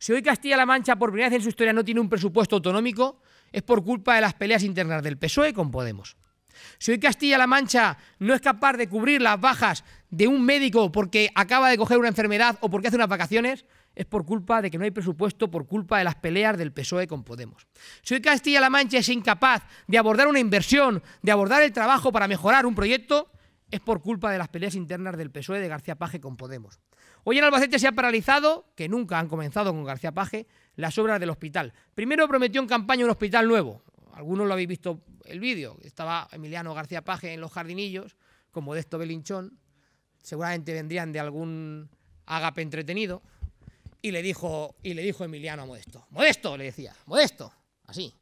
Si hoy Castilla-La Mancha por primera vez en su historia no tiene un presupuesto autonómico, es por culpa de las peleas internas del PSOE con Podemos. Si hoy Castilla-La Mancha no es capaz de cubrir las bajas de un médico porque acaba de coger una enfermedad o porque hace unas vacaciones, es por culpa de que no hay presupuesto, por culpa de las peleas del PSOE con Podemos. Si hoy Castilla-La Mancha es incapaz de abordar una inversión, de abordar el trabajo para mejorar un proyecto, es por culpa de las peleas internas del PSOE de García Paje con Podemos. Hoy en Albacete se ha paralizado, que nunca han comenzado con García Paje, las obras del hospital. Primero prometió en campaña un hospital nuevo. Algunos lo habéis visto el vídeo. Estaba Emiliano García Paje en los jardinillos, con Modesto Belinchón. Seguramente vendrían de algún ágape entretenido. Y le dijo, y le dijo Emiliano a Modesto. Modesto, le decía, Modesto, así.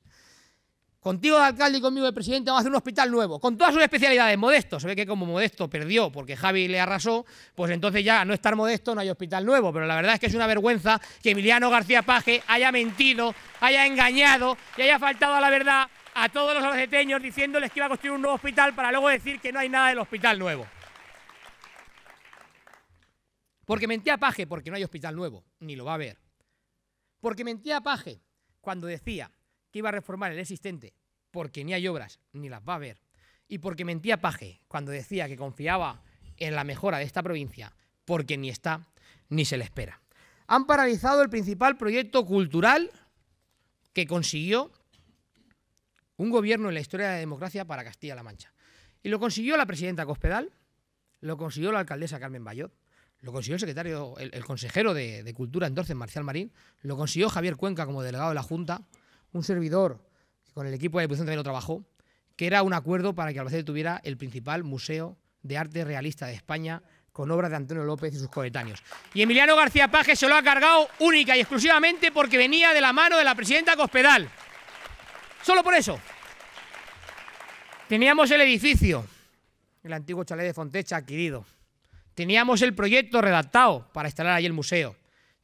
Contigo de alcalde y conmigo de presidente vamos a hacer un hospital nuevo, con todas sus especialidades, modesto. Se ve que como modesto perdió porque Javi le arrasó, pues entonces ya no estar modesto no hay hospital nuevo. Pero la verdad es que es una vergüenza que Emiliano García Paje haya mentido, haya engañado y haya faltado a la verdad a todos los alaceteños diciéndoles que iba a construir un nuevo hospital para luego decir que no hay nada del hospital nuevo. Porque mentía Paje porque no hay hospital nuevo, ni lo va a haber. Porque mentía Paje cuando decía que iba a reformar el existente, porque ni hay obras, ni las va a haber, y porque mentía Paje cuando decía que confiaba en la mejora de esta provincia, porque ni está ni se le espera. Han paralizado el principal proyecto cultural que consiguió un gobierno en la historia de la democracia para Castilla-La Mancha. Y lo consiguió la presidenta Cospedal, lo consiguió la alcaldesa Carmen Bayot, lo consiguió el secretario, el, consejero de, de Cultura entonces, Marcial Marín, lo consiguió Javier Cuenca como delegado de la Junta, un servidor, que con el equipo de Diputación también lo trabajó, que era un acuerdo para que Albacete tuviera el principal museo de arte realista de España con obras de Antonio López y sus coetáneos. Y Emiliano García Paje se lo ha cargado única y exclusivamente porque venía de la mano de la presidenta Cospedal. Solo por eso. Teníamos el edificio, el antiguo chalet de Fontecha adquirido. Teníamos el proyecto redactado para instalar allí el museo.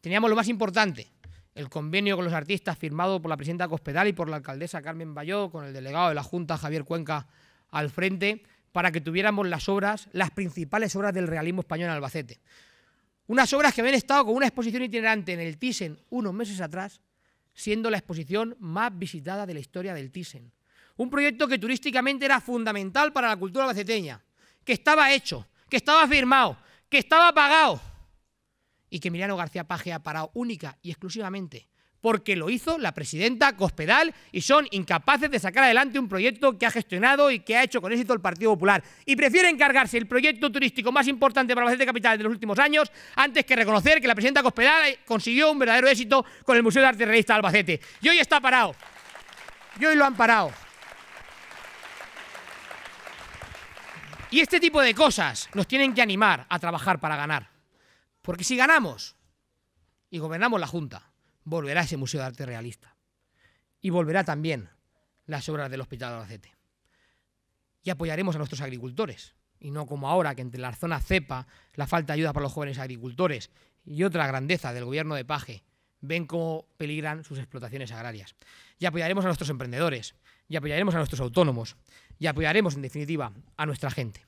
Teníamos lo más importante, el convenio con los artistas firmado por la presidenta Cospedal y por la alcaldesa Carmen Bayó, con el delegado de la Junta Javier Cuenca al frente, para que tuviéramos las obras, las principales obras del realismo español en Albacete. Unas obras que habían estado con una exposición itinerante en el Thyssen unos meses atrás, siendo la exposición más visitada de la historia del Thyssen. Un proyecto que turísticamente era fundamental para la cultura albaceteña, que estaba hecho, que estaba firmado, que estaba pagado y que Miriano García Paje ha parado única y exclusivamente porque lo hizo la presidenta Cospedal y son incapaces de sacar adelante un proyecto que ha gestionado y que ha hecho con éxito el Partido Popular. Y prefieren cargarse el proyecto turístico más importante para Albacete Capital de los últimos años antes que reconocer que la presidenta Cospedal consiguió un verdadero éxito con el Museo de Arte Realista de Albacete. Y hoy está parado. Y hoy lo han parado. Y este tipo de cosas nos tienen que animar a trabajar para ganar. Porque si ganamos y gobernamos la Junta, volverá ese Museo de Arte Realista. Y volverá también las obras del Hospital de Y apoyaremos a nuestros agricultores. Y no como ahora, que entre la zona cepa, la falta de ayuda para los jóvenes agricultores y otra grandeza del gobierno de Paje, ven cómo peligran sus explotaciones agrarias. Y apoyaremos a nuestros emprendedores, y apoyaremos a nuestros autónomos, y apoyaremos, en definitiva, a nuestra gente.